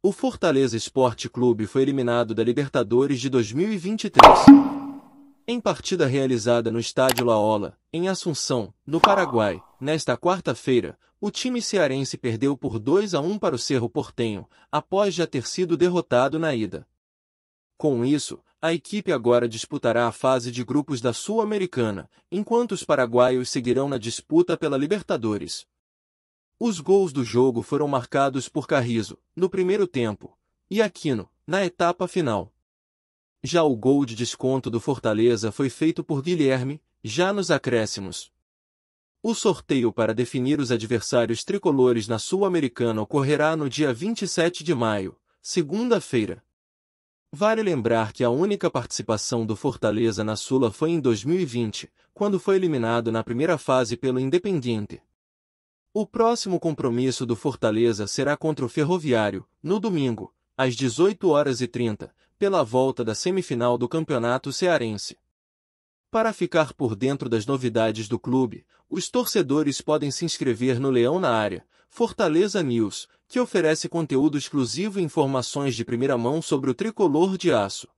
O Fortaleza Esporte Clube foi eliminado da Libertadores de 2023. Em partida realizada no estádio Laola, em Assunção, no Paraguai, nesta quarta-feira, o time cearense perdeu por 2 a 1 para o Cerro Portenho, após já ter sido derrotado na ida. Com isso, a equipe agora disputará a fase de grupos da Sul-Americana, enquanto os paraguaios seguirão na disputa pela Libertadores, os gols do jogo foram marcados por Carrizo, no primeiro tempo, e Aquino, na etapa final. Já o gol de desconto do Fortaleza foi feito por Guilherme, já nos acréscimos. O sorteio para definir os adversários tricolores na Sul-Americana ocorrerá no dia 27 de maio, segunda-feira. Vale lembrar que a única participação do Fortaleza na Sula foi em 2020, quando foi eliminado na primeira fase pelo Independiente. O próximo compromisso do Fortaleza será contra o Ferroviário, no domingo, às 18 horas e 30, pela volta da semifinal do Campeonato Cearense. Para ficar por dentro das novidades do clube, os torcedores podem se inscrever no Leão na Área, Fortaleza News, que oferece conteúdo exclusivo e informações de primeira mão sobre o tricolor de aço.